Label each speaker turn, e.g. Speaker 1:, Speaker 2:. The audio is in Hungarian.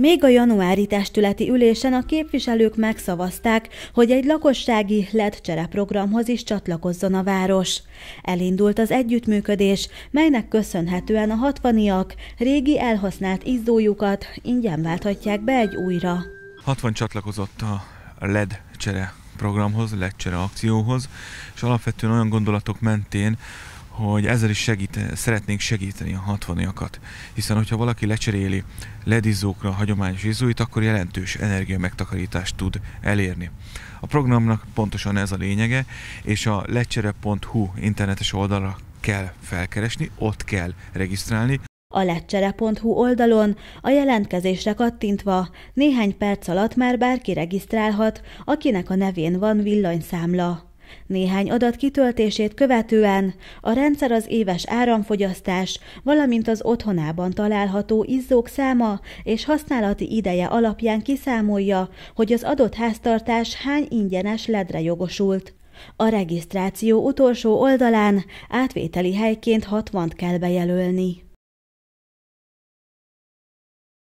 Speaker 1: Még a januári testületi ülésen a képviselők megszavazták, hogy egy lakossági LED csereprogramhoz is csatlakozzon a város. Elindult az együttműködés, melynek köszönhetően a hatvaniak régi elhasznált izzójukat ingyen válthatják be egy újra.
Speaker 2: 60 csatlakozott a LED csere programhoz, LED csere akcióhoz, és alapvetően olyan gondolatok mentén, hogy ezzel is segít, szeretnénk segíteni a hatvaniakat. Hiszen, hogyha valaki lecseréli ledizókra a hagyományos izóit, akkor jelentős energia megtakarítást tud elérni. A programnak pontosan ez a lényege, és a lecsere.hu internetes oldalra kell felkeresni, ott kell regisztrálni.
Speaker 1: A lecsere.hu oldalon a jelentkezésre kattintva néhány perc alatt már bárki regisztrálhat, akinek a nevén van villanyszámla. Néhány adat kitöltését követően a rendszer az éves áramfogyasztás, valamint az otthonában található izzók száma és használati ideje alapján kiszámolja, hogy az adott háztartás hány ingyenes ledre jogosult. A regisztráció utolsó oldalán átvételi helyként 60-t kell bejelölni.